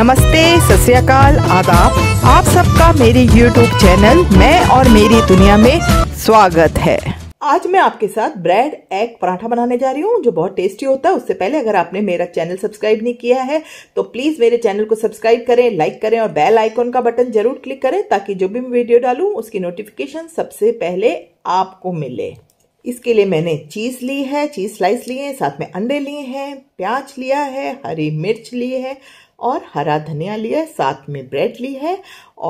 नमस्ते सत्याकाल आदाब आप सबका मेरे यूट्यूब चैनल मैं और मेरी दुनिया में स्वागत है आज मैं आपके साथ ब्रेड एग पराठा बनाने जा रही हूँ जो बहुत टेस्टी होता है उससे पहले अगर आपने मेरा चैनल सब्सक्राइब नहीं किया है तो प्लीज मेरे चैनल को सब्सक्राइब करें लाइक करें और बेल आइकॉन का बटन जरूर क्लिक करें ताकि जो भी मैं वीडियो डालू उसकी नोटिफिकेशन सबसे पहले आपको मिले इसके लिए मैंने चीज़ ली है चीज़ स्लाइस लिए साथ में अंडे लिए हैं प्याज लिया है हरी मिर्च ली है और हरा धनिया लिया है साथ में ब्रेड ली है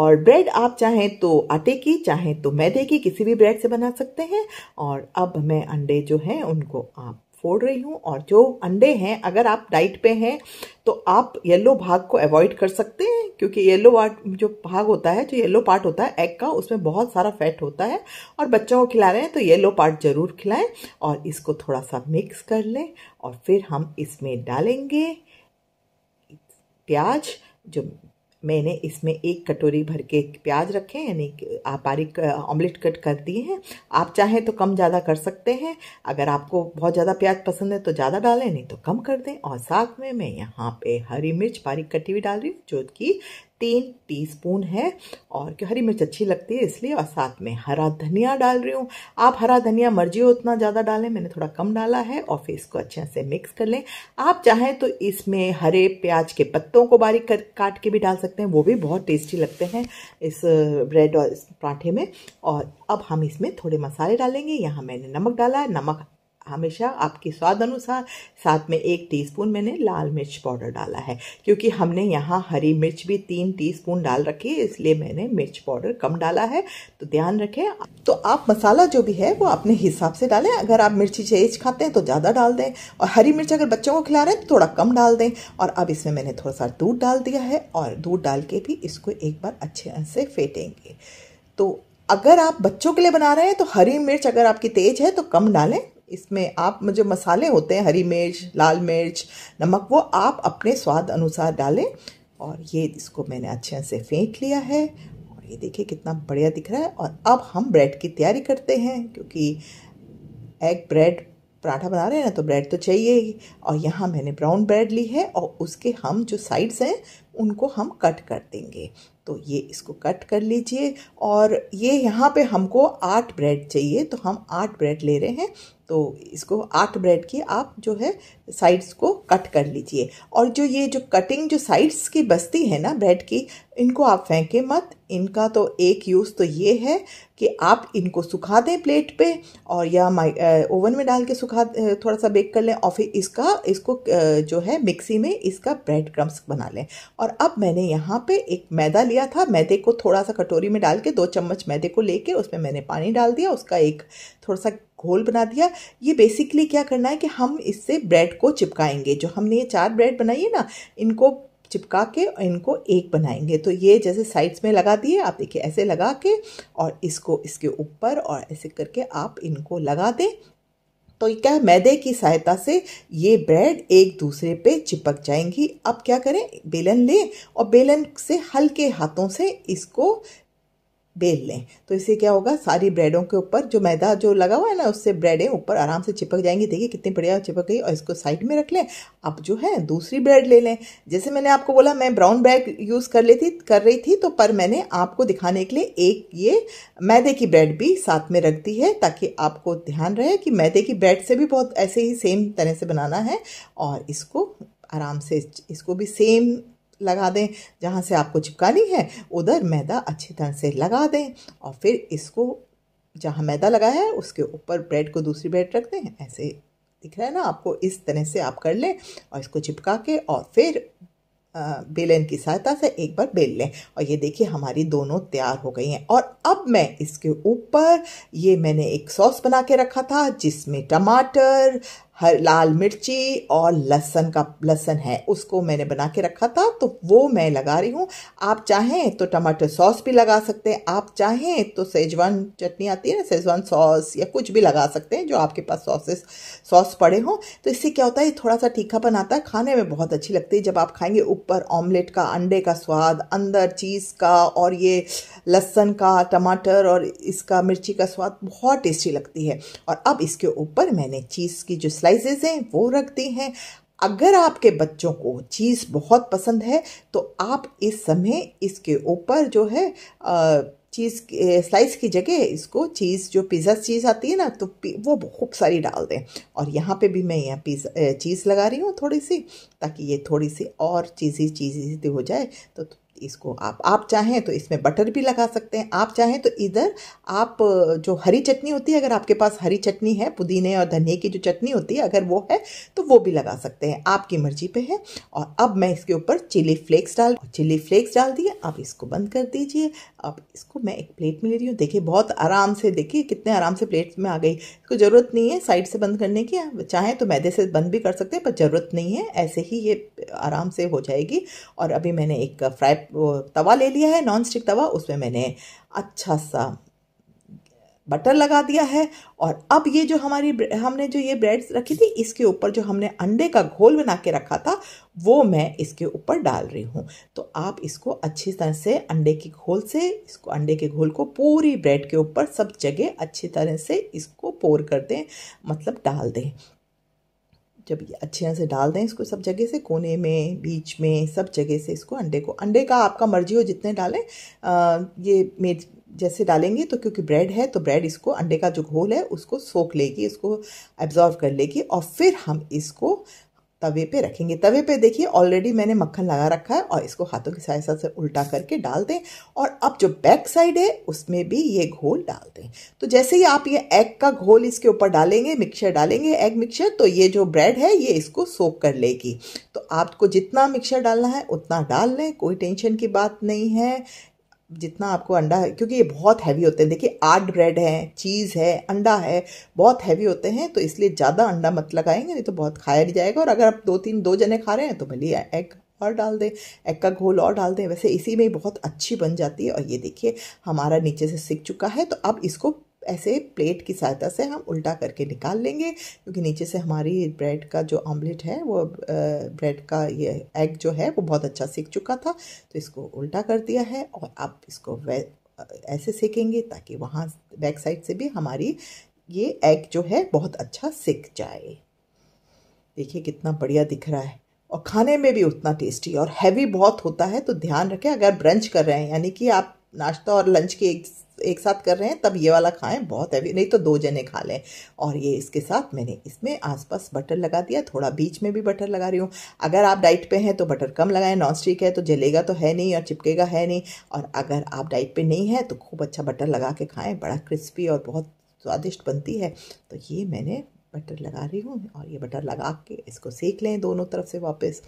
और ब्रेड आप चाहें तो आटे की चाहें तो मैदे की किसी भी ब्रेड से बना सकते हैं और अब मैं अंडे जो हैं उनको आप फोड़ रही हूँ और जो अंडे हैं अगर आप डाइट पे हैं तो आप येलो भाग को अवॉइड कर सकते हैं क्योंकि येलो जो भाग होता है जो येलो पार्ट होता है एग का उसमें बहुत सारा फैट होता है और बच्चों को खिला रहे हैं तो येलो पार्ट ज़रूर खिलाएं और इसको थोड़ा सा मिक्स कर लें और फिर हम इसमें डालेंगे प्याज जो मैंने इसमें एक कटोरी भर के प्याज रखे हैं यानी आप बारीक ऑमलेट कट कर दिए हैं आप चाहें तो कम ज़्यादा कर सकते हैं अगर आपको बहुत ज़्यादा प्याज पसंद है तो ज़्यादा डालें नहीं तो कम कर दें और साथ में मैं यहाँ पे हरी मिर्च बारीक कटी हुई डाल रही हूँ जो कि तीन टीस्पून है और क्यों हरी मिर्च अच्छी लगती है इसलिए और साथ में हरा धनिया डाल रही हूँ आप हरा धनिया मर्जी हो उतना ज़्यादा डालें मैंने थोड़ा कम डाला है और फिर इसको अच्छे से मिक्स कर लें आप चाहें तो इसमें हरे प्याज के पत्तों को बारीक कर काट के भी डाल सकते हैं वो भी बहुत टेस्टी लगते हैं इस ब्रेड uh, और इस पराठे में और अब हम इसमें थोड़े मसाले डालेंगे यहाँ मैंने नमक डाला है नमक हमेशा आपके स्वाद अनुसार साथ में एक टीस्पून मैंने लाल मिर्च पाउडर डाला है क्योंकि हमने यहाँ हरी मिर्च भी तीन टीस्पून डाल रखी है इसलिए मैंने मिर्च पाउडर कम डाला है तो ध्यान रखें तो आप मसाला जो भी है वो अपने हिसाब से डालें अगर आप मिर्ची तेज खाते हैं तो ज़्यादा डाल दें और हरी मिर्च अगर बच्चों को खिला रहे हैं तो थोड़ा कम डाल दें और अब इसमें मैंने थोड़ा सा दूध डाल दिया है और दूध डाल के भी इसको एक बार अच्छे से फेंटेंगे तो अगर आप बच्चों के लिए बना रहे हैं तो हरी मिर्च अगर आपकी तेज है तो कम डालें इसमें आप जो मसाले होते हैं हरी मिर्च लाल मिर्च नमक वो आप अपने स्वाद अनुसार डालें और ये इसको मैंने अच्छे से फेंट लिया है और ये देखिए कितना बढ़िया दिख रहा है और अब हम ब्रेड की तैयारी करते हैं क्योंकि एग ब्रेड पराठा बना रहे हैं ना तो ब्रेड तो चाहिए ही और यहाँ मैंने ब्राउन ब्रेड ली है और उसके हम जो साइड्स हैं उनको हम कट कर देंगे तो ये इसको कट कर लीजिए और ये यहाँ पे हमको आठ ब्रेड चाहिए तो हम आठ ब्रेड ले रहे हैं तो इसको आठ ब्रेड की आप जो है साइड्स को कट कर लीजिए और जो ये जो कटिंग जो साइड्स की बस्ती है ना ब्रेड की इनको आप फेंके मत इनका तो एक यूज़ तो ये है कि आप इनको सुखा दें प्लेट पे और या माइ ओवन में डाल के सुखा थोड़ा सा बेक कर लें और फिर इसका इसको जो है मिक्सी में इसका ब्रेड क्रम्स बना लें और अब मैंने यहाँ पे एक मैदा लिया लिया था मैदे को थोड़ा सा कटोरी में डाल के दो चम्मच मैदे को लेके उसमें मैंने पानी डाल दिया उसका एक थोड़ा सा घोल बना दिया ये बेसिकली क्या करना है कि हम इससे ब्रेड को चिपकाएंगे जो हमने ये चार ब्रेड बनाई है ना इनको चिपका के और इनको एक बनाएंगे तो ये जैसे साइड्स में लगा दिए आप देखिए ऐसे लगा के और इसको इसके ऊपर और ऐसे करके आप इनको लगा दें तो क्या मैदे की सहायता से ये ब्रेड एक दूसरे पे चिपक जाएंगी अब क्या करें बेलन लें और बेलन से हल्के हाथों से इसको बेल लें तो इससे क्या होगा सारी ब्रेडों के ऊपर जो मैदा जो लगा हुआ है ना उससे ब्रेडें ऊपर आराम से चिपक जाएंगी देखिए कितनी बढ़िया चिपक गई और इसको साइड में रख लें अब जो है दूसरी ब्रेड ले लें जैसे मैंने आपको बोला मैं ब्राउन ब्रेड यूज़ कर लेती कर रही थी तो पर मैंने आपको दिखाने के लिए एक ये मैदे की ब्रेड भी साथ में रख दी है ताकि आपको ध्यान रहे कि मैदे की ब्रेड से भी बहुत ऐसे ही सेम तरह से बनाना है और इसको आराम से इसको भी सेम लगा दें जहाँ से आपको चिपकानी है उधर मैदा अच्छी तरह से लगा दें और फिर इसको जहाँ मैदा लगाया है उसके ऊपर ब्रेड को दूसरी ब्रेड रख दें ऐसे दिख रहा है ना आपको इस तरह से आप कर लें और इसको चिपका के और फिर बेलन की सहायता से एक बार बेल लें और ये देखिए हमारी दोनों तैयार हो गई हैं और अब मैं इसके ऊपर ये मैंने एक सॉस बना के रखा था जिसमें टमाटर हर लाल मिर्ची और लहसन का लहसन है उसको मैंने बना के रखा था तो वो मैं लगा रही हूँ आप चाहें तो टमाटर सॉस भी लगा सकते हैं आप चाहें तो सेजवान चटनी आती है ना सेजवान सॉस या कुछ भी लगा सकते हैं जो आपके पास सॉसेस सॉस पड़े हों तो इससे क्या होता है थोड़ा सा तीखा बनाता है खाने में बहुत अच्छी लगती है जब आप खाएंगे ऊपर ऑमलेट का अंडे का स्वाद अंदर चीज़ का और ये लहसन का टमाटर और इसका मिर्ची का स्वाद बहुत टेस्टी लगती है और अब इसके ऊपर मैंने चीज़ की जो स्लाइसेस हैं वो दी हैं अगर आपके बच्चों को चीज़ बहुत पसंद है तो आप इस समय इसके ऊपर जो है आ, चीज़ स्लाइस की जगह इसको चीज़ जो पिज़्ज़ा चीज़ आती है ना तो वो खूब सारी डाल दें और यहाँ पे भी मैं यहाँ पिज़्ज़ा चीज़ लगा रही हूँ थोड़ी सी ताकि ये थोड़ी सी और चीज़ी चीज़ी हो जाए तो इसको आप आप चाहें तो इसमें बटर भी लगा सकते हैं आप चाहें तो इधर आप जो हरी चटनी होती है अगर आपके पास हरी चटनी है पुदीने और धनिए की जो चटनी होती है अगर वो है तो वो भी लगा सकते हैं आपकी मर्जी पे है और अब मैं इसके ऊपर चिली फ्लेक्स डाल चिली फ्लेक्स डाल दिए आप इसको बंद कर दीजिए अब इसको मैं एक प्लेट में ले रही हूँ देखिए बहुत आराम से देखिए कितने आराम से प्लेट में आ गई इसको ज़रूरत नहीं है साइड से बंद करने की चाहें तो मैदे से बंद भी कर सकते हैं पर ज़रूरत नहीं है ऐसे ही ये आराम से हो जाएगी और अभी मैंने एक फ्राई तवा ले लिया है नॉन स्टिक तवा उसमें मैंने अच्छा सा बटर लगा दिया है और अब ये जो हमारी हमने जो ये ब्रेड रखी थी इसके ऊपर जो हमने अंडे का घोल बना के रखा था वो मैं इसके ऊपर डाल रही हूँ तो आप इसको अच्छी तरह से अंडे के घोल से इसको अंडे के घोल को पूरी ब्रेड के ऊपर सब जगह अच्छी तरह से इसको पोर कर दें मतलब डाल दें जब ये अच्छे से डाल दें इसको सब जगह से कोने में बीच में सब जगह से इसको अंडे को अंडे का आपका मर्जी हो जितने डालें ये मेज जैसे डालेंगे तो क्योंकि ब्रेड है तो ब्रेड इसको अंडे का जो घोल है उसको सोख लेगी इसको एब्जॉर्व कर लेगी और फिर हम इसको तवे पे रखेंगे तवे पे देखिए ऑलरेडी मैंने मक्खन लगा रखा है और इसको हाथों की सहायता से उल्टा करके डाल दें और अब जो बैक साइड है उसमें भी ये घोल डाल दें तो जैसे ही आप ये एग का घोल इसके ऊपर डालेंगे मिक्सचर डालेंगे एग मिक्सचर तो ये जो ब्रेड है ये इसको सोप कर लेगी तो आपको जितना मिक्सचर डालना है उतना डाल लें कोई टेंशन की बात नहीं है जितना आपको अंडा है क्योंकि ये बहुत हैवी होते हैं देखिए आठ ब्रेड है चीज़ है अंडा है बहुत हैवी होते हैं तो इसलिए ज़्यादा अंडा मत लगाएंगे नहीं तो बहुत खाया नहीं जाएगा और अगर आप दो तीन दो जने खा रहे हैं तो भले एग और डाल दें एग का घोल और डाल दें वैसे इसी में बहुत अच्छी बन जाती है और ये देखिए हमारा नीचे से सीख चुका है तो अब इसको ऐसे प्लेट की सहायता से हम उल्टा करके निकाल लेंगे क्योंकि नीचे से हमारी ब्रेड का जो ऑमलेट है वो ब्रेड का ये एग जो है वो बहुत अच्छा सीख चुका था तो इसको उल्टा कर दिया है और आप इसको ऐसे सेकेंगे ताकि वहाँ बैक साइड से भी हमारी ये एग जो है बहुत अच्छा सीख जाए देखिए कितना बढ़िया दिख रहा है और खाने में भी उतना टेस्टी और हैवी बहुत होता है तो ध्यान रखें अगर ब्रंच कर रहे हैं यानी कि आप नाश्ता और लंच के एक एक साथ कर रहे हैं तब ये वाला खाएं बहुत हैवी नहीं तो दो जने खा लें और ये इसके साथ मैंने इसमें आसपास बटर लगा दिया थोड़ा बीच में भी बटर लगा रही हूँ अगर आप डाइट पे हैं तो बटर कम लगाएं नॉन स्टिक है तो जलेगा तो है नहीं और चिपकेगा है नहीं और अगर आप डाइट पर नहीं है तो खूब अच्छा बटर लगा के खाएँ बड़ा क्रिस्पी और बहुत स्वादिष्ट बनती है तो ये मैंने बटर लगा रही हूँ और ये बटर लगा के इसको सेक लें दोनों तरफ से वापस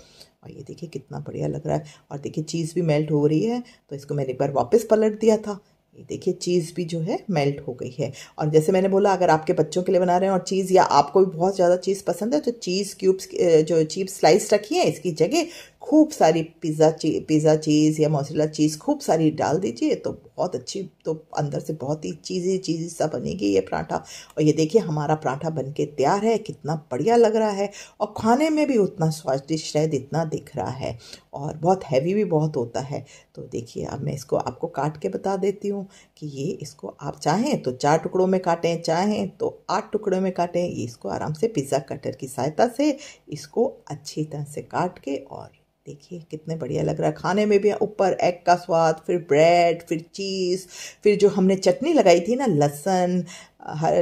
और ये देखिए कितना बढ़िया लग रहा है और देखिए चीज़ भी मेल्ट हो रही है तो इसको मैंने एक बार वापस पलट दिया था ये देखिए चीज़ भी जो है मेल्ट हो गई है और जैसे मैंने बोला अगर आपके बच्चों के लिए बना रहे हैं और चीज़ या आपको भी बहुत ज़्यादा चीज़ पसंद है तो चीज़ क्यूब्स जो चीप स्लाइस रखी है इसकी जगह खूब सारी पिज़्ज़ा ची पिज़्ज़ा चीज़ या मोसरेला चीज़ खूब सारी डाल दीजिए तो बहुत अच्छी तो अंदर से बहुत ही चीज़ी चीज़ी सा बनेगी ये पराठा और ये देखिए हमारा पराठा बन के तैयार है कितना बढ़िया लग रहा है और खाने में भी उतना स्वादिष्ट है जितना दिख रहा है और बहुत हैवी भी बहुत होता है तो देखिए अब मैं इसको आपको काट के बता देती हूँ हूँ कि ये इसको आप चाहें तो चार टुकड़ों में काटें चाहें तो आठ टुकड़ों में काटें ये इसको आराम से पिज़्ज़ा कटर की सहायता से इसको अच्छी तरह से काट के और देखिए कितने बढ़िया लग रहा है खाने में भी ऊपर एग का स्वाद फिर ब्रेड फिर चीज़ फिर जो हमने चटनी लगाई थी ना लहसुन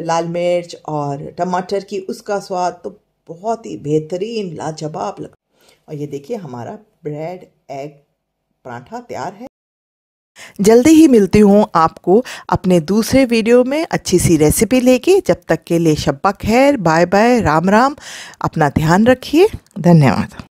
लाल मिर्च और टमाटर की उसका स्वाद तो बहुत ही बेहतरीन लाजवाब लग और ये देखिए हमारा ब्रेड एग पराठा तैयार है जल्दी ही मिलती हूँ आपको अपने दूसरे वीडियो में अच्छी सी रेसिपी लेके जब तक के लिए शब्बा खैर बाय बाय राम राम अपना ध्यान रखिए धन्यवाद